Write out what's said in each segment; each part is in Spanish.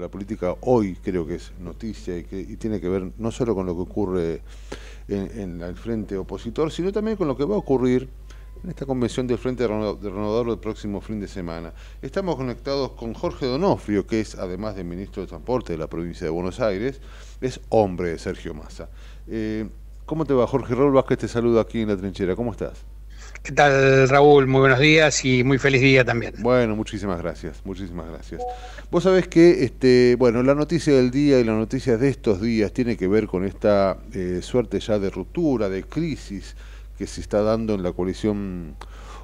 la política hoy creo que es noticia y, tiene que ver no solo con lo que ocurre en, el frente opositor, sino también con lo que va a ocurrir en esta convención del Frente de Renovador el próximo fin de semana. Estamos conectados con Jorge Donofrio, que es, además de ministro de Transporte de la provincia de Buenos Aires, es hombre de Sergio Massa. Eh, ¿Cómo te va, Jorge Rol Vázquez? Te saludo aquí en la trinchera. ¿Cómo estás? ¿Qué tal, Raúl? Muy buenos días y muy feliz día también. Bueno, muchísimas gracias, muchísimas gracias. Vos sabés que, este, bueno, la noticia del día y la noticia de estos días tiene que ver con esta eh, suerte ya de ruptura, de crisis que se está dando en la coalición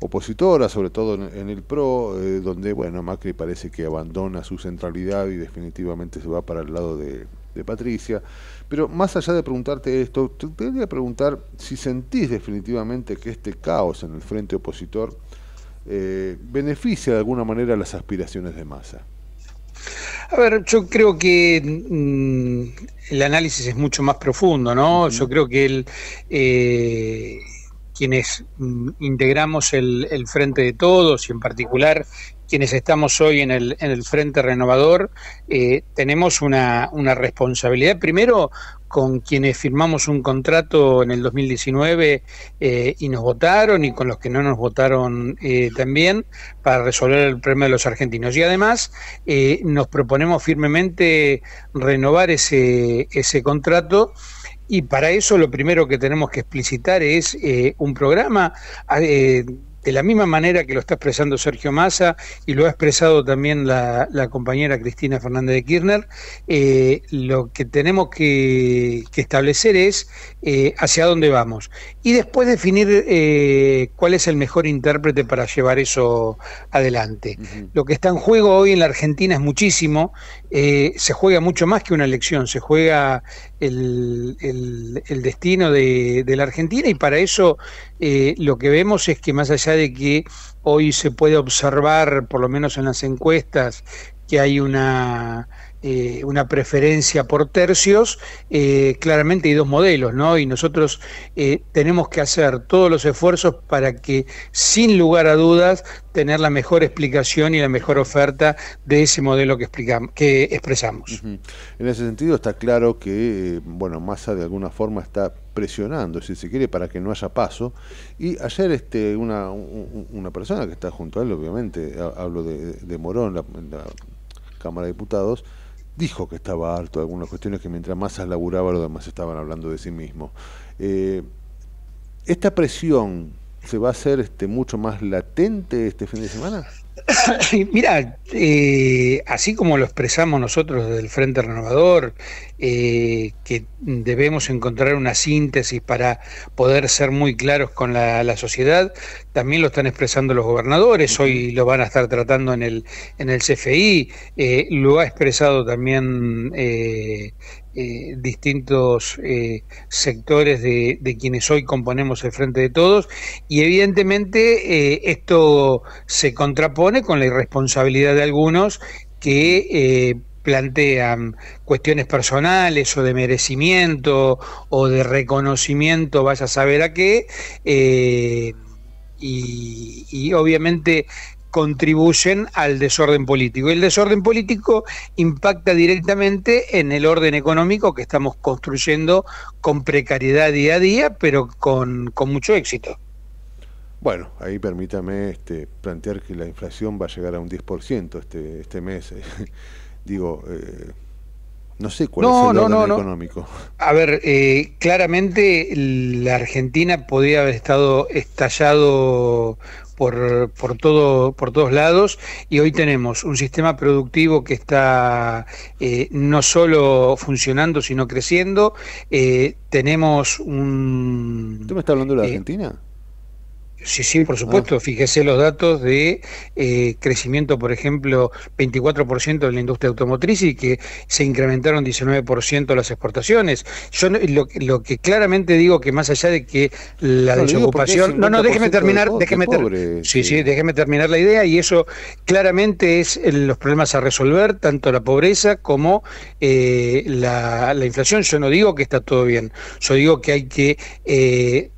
opositora, sobre todo en, el PRO, eh, donde, bueno, Macri parece que abandona su centralidad y definitivamente se va para el lado de Patricia. Pero más allá de preguntarte esto, te quería preguntar si sentís definitivamente que este caos en el frente opositor eh, beneficia de alguna manera las aspiraciones de masa. A ver, yo creo que mm, el análisis es mucho más profundo, ¿no? Yo creo que eh, quienes mm, integramos el, Frente de Todos y en particular quienes estamos hoy en el, en el Frente Renovador, eh, tenemos una, responsabilidad, primero con quienes firmamos un contrato en el 2019 eh, y nos votaron y con los que no nos votaron eh, también para resolver el problema de los argentinos. Y además nos proponemos firmemente renovar ese, ese contrato. Y para eso lo primero que tenemos que explicitar es un programa de la misma manera que lo está expresando Sergio Massa y lo ha expresado también la, compañera Cristina Fernández de Kirchner, eh, lo que tenemos que, establecer es eh, hacia dónde vamos y después definir eh, cuál es el mejor intérprete para llevar eso adelante. Lo que está en juego hoy en la Argentina es muchísimo eh, se juega mucho más que una elección, se juega el, el, destino de, la Argentina y para eso eh, lo que vemos es que más allá de que hoy se puede observar, por lo menos en las encuestas, que hay una eh, una preferencia por tercios, eh, claramente hay dos modelos, ¿no? Y nosotros eh, tenemos que hacer todos los esfuerzos para que, sin lugar a dudas, tener la mejor explicación y la mejor oferta de ese modelo que, explicamos, que expresamos. En ese sentido está claro que, bueno, Massa de alguna forma está presionando, si se quiere, para que no haya paso. Y ayer este, una, persona que está junto a él, obviamente, hablo de, Morón, la Cámara de Diputados, dijo que estaba harto de algunas cuestiones que mientras más laburaba los demás estaban hablando de sí mismo. Eh, ¿Esta presión se va a hacer este, mucho más latente este fin de semana? Mira, eh, así como lo expresamos nosotros del Frente Renovador eh, que debemos encontrar una síntesis para poder ser muy claros con la, sociedad. También lo están expresando los gobernadores, hoy lo van a estar tratando en el, en el CFI, eh, lo ha expresado también eh, distintos sectores de, quienes hoy componemos el Frente de Todos y evidentemente esto se contrapone con la irresponsabilidad de algunos que plantean cuestiones personales o de merecimiento o de reconocimiento, vaya a saber a qué, eh, y, obviamente contribuyen al desorden político. Y el desorden político impacta directamente en el orden económico que estamos construyendo con precariedad día a día, pero con, mucho éxito. Bueno, ahí permítame este, plantear que la inflación va a llegar a un 10% este, este mes. Eh, Digo, eh, no sé cuál es el orden económico. A ver, eh, claramente la Argentina podría haber estado estallado por, por, todo, por todos lados y hoy tenemos un sistema productivo que está eh, no solo funcionando, sino creciendo. tenemos un... ¿Tú me estás hablando de la Argentina? Sí, sí, por supuesto. Ah. Fíjese los datos de eh, crecimiento, por ejemplo, 24% en la industria automotriz y que se incrementaron 19% las exportaciones. Yo lo, que claramente digo que más allá de que la desocupación... No, no, déjeme terminar, déjeme sí, sí, déjeme terminar la idea y eso claramente es eh, los problemas a resolver, tanto la pobreza como eh, la, inflación. Yo no digo que está todo bien, yo digo que hay que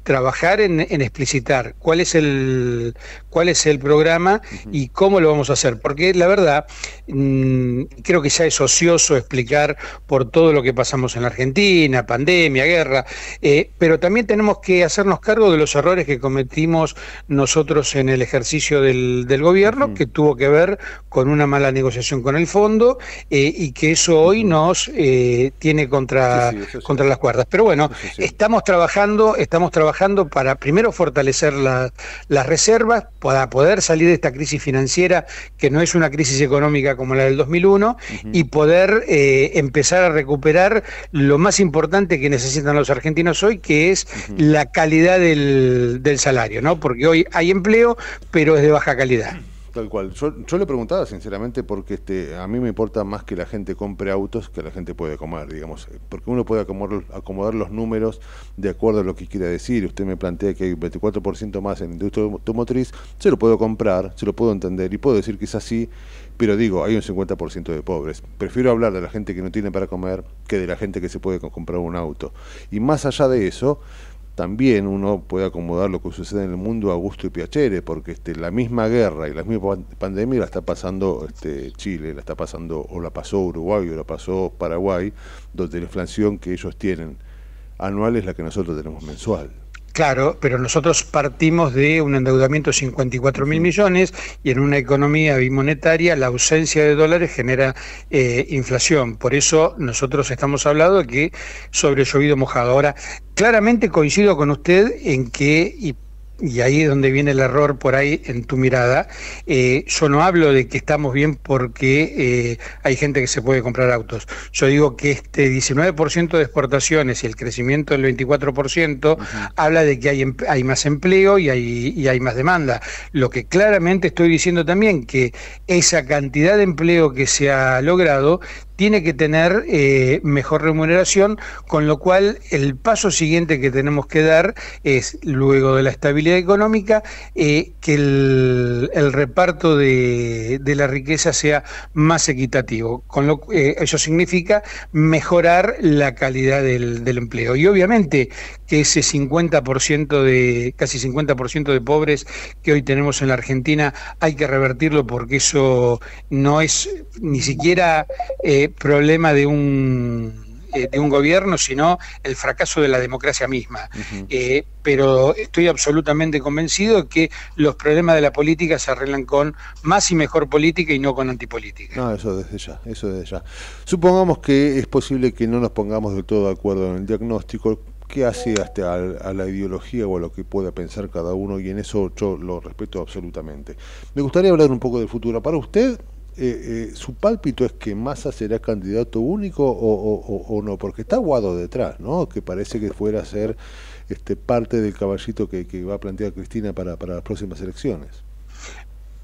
trabajar en, explicitar cuál es el cuál es el programa y cómo lo vamos a hacer porque la verdad mm, creo que ya es ocioso explicar por todo lo que pasamos en la Argentina pandemia guerra eh, pero también tenemos que hacernos cargo de los errores que cometimos nosotros en el ejercicio del, gobierno que tuvo que ver con una mala negociación con el fondo eh, y que eso hoy nos eh, tiene contra contra las cuerdas pero bueno estamos trabajando estamos trabajando trabajando para primero fortalecer las reservas, para poder salir de esta crisis financiera, que no es una crisis económica como la del 2001, y poder eh, empezar a recuperar lo más importante que necesitan los argentinos hoy, que es la calidad del, del, salario, ¿no? Porque hoy hay empleo, pero es de baja calidad. Tal cual. Yo, yo le preguntaba sinceramente porque este, a mí me importa más que la gente compre autos que la gente puede comer, digamos, porque uno puede acomodar, los números de acuerdo a lo que quiera decir. Usted me plantea que hay 24% más en industria automotriz, se lo puedo comprar, se lo puedo entender y puedo decir que es así, pero digo, hay un 50% de pobres. Prefiero hablar de la gente que no tiene para comer que de la gente que se puede comprar un auto. Y más allá de eso, también uno puede acomodar lo que sucede en el mundo a gusto y piacere, porque este, la misma guerra y la misma pandemia la está pasando este, Chile, la está pasando, o la pasó Uruguay, o la pasó Paraguay, donde la inflación que ellos tienen anual es la que nosotros tenemos mensual. Claro, pero nosotros partimos de un endeudamiento de 54 mil millones y en una economía bimonetaria la ausencia de dólares genera eh, inflación. Por eso nosotros estamos hablando aquí que sobre llovido mojado. Ahora, claramente coincido con usted en que, y y ahí es donde viene el error por ahí en tu mirada. Eh, yo no hablo de que estamos bien porque eh, hay gente que se puede comprar autos. Yo digo que este 19% de exportaciones y el crecimiento del 24% habla de que hay, em, hay más empleo y hay, y hay más demanda. Lo que claramente estoy diciendo también que esa cantidad de empleo que se ha logrado tiene que tener eh, mejor remuneración, con lo cual el paso siguiente que tenemos que dar es, luego de la estabilidad económica, eh, que el, reparto de, la riqueza sea más equitativo. Con lo, eh, eso significa mejorar la calidad del, del empleo. Y obviamente que ese 50% de, casi 50% de pobres que hoy tenemos en la Argentina, hay que revertirlo porque eso no es ni siquiera eh, problema de un eh, de un gobierno, sino el fracaso de la democracia misma. Eh, pero estoy absolutamente convencido que los problemas de la política se arreglan con más y mejor política y no con antipolítica. No, eso desde ya, eso desde ya. Supongamos que es posible que no nos pongamos del todo de acuerdo en el diagnóstico, qué hace hasta a, la ideología o a lo que pueda pensar cada uno, y en eso yo lo respeto absolutamente. Me gustaría hablar un poco del futuro. Para usted, eh, eh, ¿su pálpito es que Massa será candidato único o, no? Porque está Guado detrás, ¿no? Que parece que fuera a ser este, parte del caballito que, va a plantear Cristina para, para las próximas elecciones.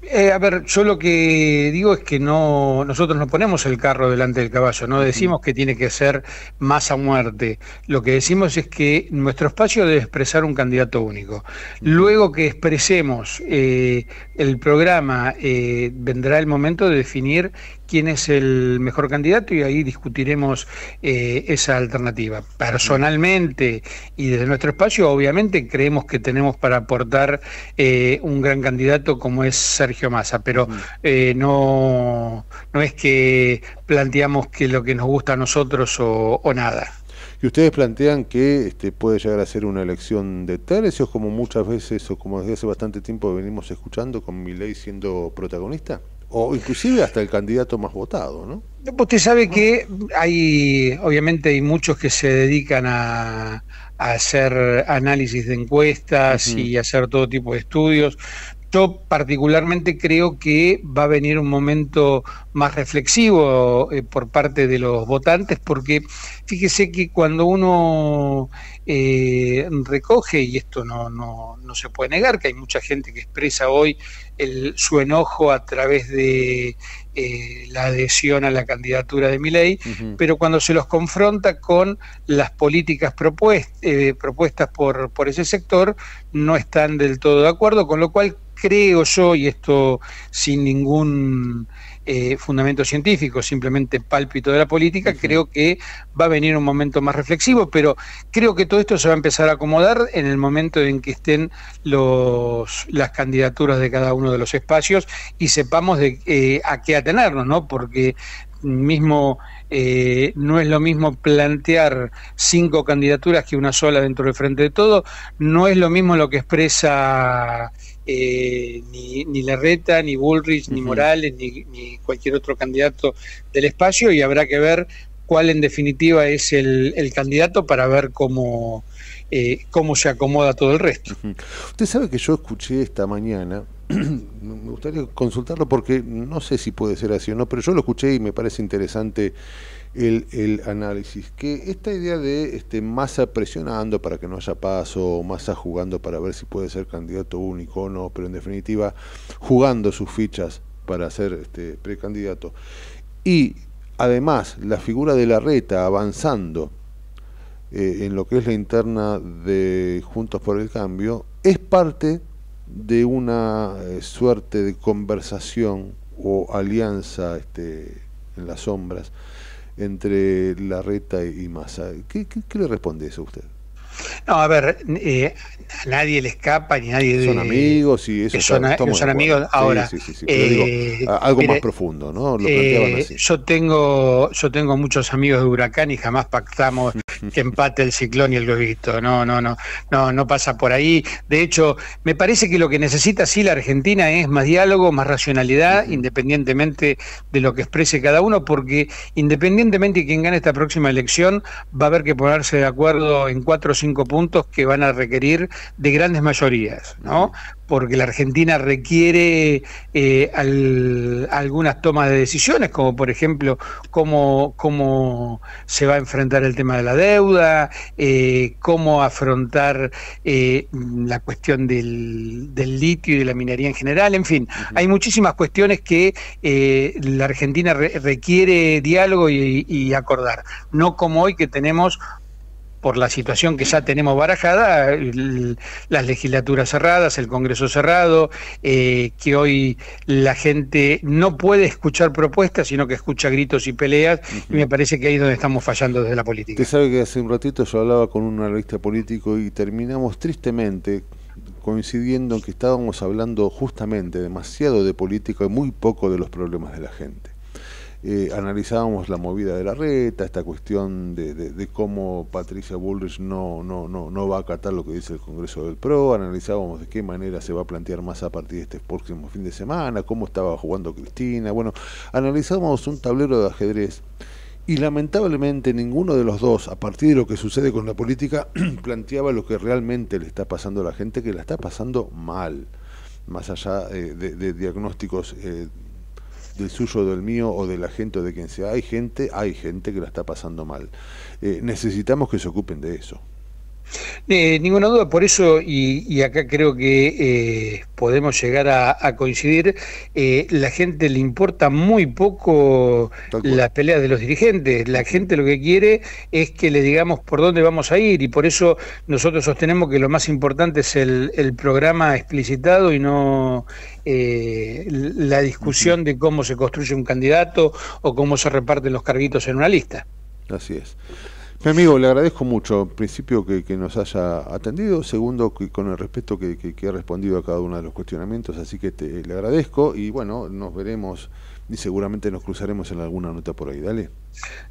Eh, a ver, yo lo que digo es que no, nosotros no ponemos el carro delante del caballo, no decimos que tiene que ser masa muerte. Lo que decimos es que nuestro espacio debe expresar un candidato único. Luego que expresemos eh, el programa, eh, vendrá el momento de definir quién es el mejor candidato y ahí discutiremos esa alternativa. Personalmente y desde nuestro espacio, obviamente creemos que tenemos para aportar un gran candidato como es Massa, pero eh, no, no es que planteamos que lo que nos gusta a nosotros o, nada. ¿Y ustedes plantean que este, puede llegar a ser una elección de tercios, como muchas veces o como desde hace bastante tiempo venimos escuchando, con ley siendo protagonista? O inclusive hasta el candidato más votado, ¿no? Usted sabe que hay, obviamente hay muchos que se dedican a, hacer análisis de encuestas y hacer todo tipo de estudios, yo particularmente creo que va a venir un momento más reflexivo eh, por parte de los votantes, porque fíjese que cuando uno eh, recoge, y esto no, se puede negar, que hay mucha gente que expresa hoy el, su enojo a través de eh, la adhesión a la candidatura de Miley, pero cuando se los confronta con las políticas propuestas propuestas por, por ese sector, no están del todo de acuerdo, con lo cual creo yo, y esto sin ningún eh, fundamento científico, simplemente pálpito de la política, creo que va a venir un momento más reflexivo, pero creo que todo esto se va a empezar a acomodar en el momento en que estén los, las candidaturas de cada uno de los espacios y sepamos de eh, a qué atenernos, ¿no? Porque mismo eh, no es lo mismo plantear cinco candidaturas que una sola dentro del frente de todo, no es lo mismo lo que expresa eh, ni, ni, Larreta, ni Bullrich, ni Morales, ni, cualquier otro candidato del espacio y habrá que ver cuál en definitiva es el, el candidato para ver cómo, eh, cómo se acomoda todo el resto. Usted sabe que yo escuché esta mañana me gustaría consultarlo porque no sé si puede ser así o no, pero yo lo escuché y me parece interesante el, análisis. Que esta idea de este, masa presionando para que no haya paso, o masa jugando para ver si puede ser candidato único o no, pero en definitiva jugando sus fichas para ser este, precandidato. Y además la figura de la reta avanzando eh, en lo que es la interna de Juntos por el Cambio es parte de una eh, suerte de conversación o alianza este, en las sombras entre Larreta y Massa. ¿Qué, qué le responde eso a usted? No, a ver, a eh, nadie le escapa ni nadie. Son amigos y eso. Son, son amigos. Ahora, digo, eh, algo más profundo, ¿no? Lo eh, Yo tengo, yo tengo muchos amigos de Huracán y jamás pactamos que empate el ciclón y el globito. No, no, no, no, no pasa por ahí. De hecho, me parece que lo que necesita sí la Argentina es más diálogo, más racionalidad, independientemente de lo que exprese cada uno, porque independientemente de quién gane esta próxima elección, va a haber que ponerse de acuerdo en cuatro o cinco puntos que van a requerir de grandes mayorías, Porque la Argentina requiere eh, algunas tomas de decisiones, como por ejemplo cómo, cómo se va a enfrentar el tema de la deuda, eh, cómo afrontar eh, la cuestión del, litio y de la minería en general, en fin, hay muchísimas cuestiones que la Argentina requiere diálogo y, y acordar, no como hoy que tenemos por la situación que ya tenemos barajada, las legislaturas cerradas, el Congreso cerrado, eh, que hoy la gente no puede escuchar propuestas, sino que escucha gritos y peleas, y me parece que ahí es donde estamos fallando desde la política. Usted sabe que hace un ratito yo hablaba con un analista político y terminamos tristemente coincidiendo en que estábamos hablando justamente demasiado de política y muy poco de los problemas de la gente. Eh, analizábamos la movida de la reta, esta cuestión de, cómo Patricia Bullrich no, no, no, no va a acatar lo que dice el Congreso del PRO, analizábamos de qué manera se va a plantear más a partir de este próximo fin de semana, cómo estaba jugando Cristina, bueno, analizábamos un tablero de ajedrez y lamentablemente ninguno de los dos, a partir de lo que sucede con la política, planteaba lo que realmente le está pasando a la gente, que la está pasando mal, más allá eh, de, diagnósticos eh, del suyo, del mío o de la gente o de quien sea. Hay gente, hay gente que lo está pasando mal. Eh, necesitamos que se ocupen de eso. Eh, ninguna duda, por eso, y, acá creo que eh, podemos llegar a, coincidir, eh, la gente le importa muy poco las peleas de los dirigentes, la gente lo que quiere es que le digamos por dónde vamos a ir y por eso nosotros sostenemos que lo más importante es el, el programa explicitado y no la discusión de cómo se construye un candidato o cómo se reparten los carguitos en una lista. Así es. Mi amigo, le agradezco mucho, en principio, que, nos haya atendido, segundo, que con el respeto que, que, ha respondido a cada uno de los cuestionamientos, así que te, le agradezco y bueno, nos veremos y seguramente nos cruzaremos en alguna nota por ahí. Dale.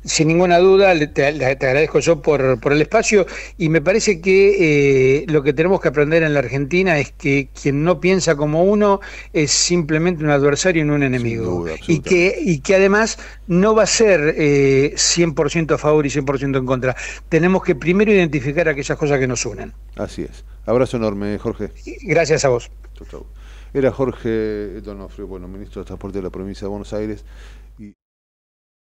Sin ninguna duda, te, agradezco yo por, por, el espacio y me parece que eh, lo que tenemos que aprender en la Argentina es que quien no piensa como uno es simplemente un adversario y no un enemigo. y, que, y que además no va a ser 100% eh, a favor y 100% en contra. Tenemos que primero identificar aquellas cosas que nos unen. Así es. Abrazo enorme, Jorge. Gracias a vos. Chau, era Jorge Donofrio, bueno, ministro de Transporte de la provincia de Buenos Aires,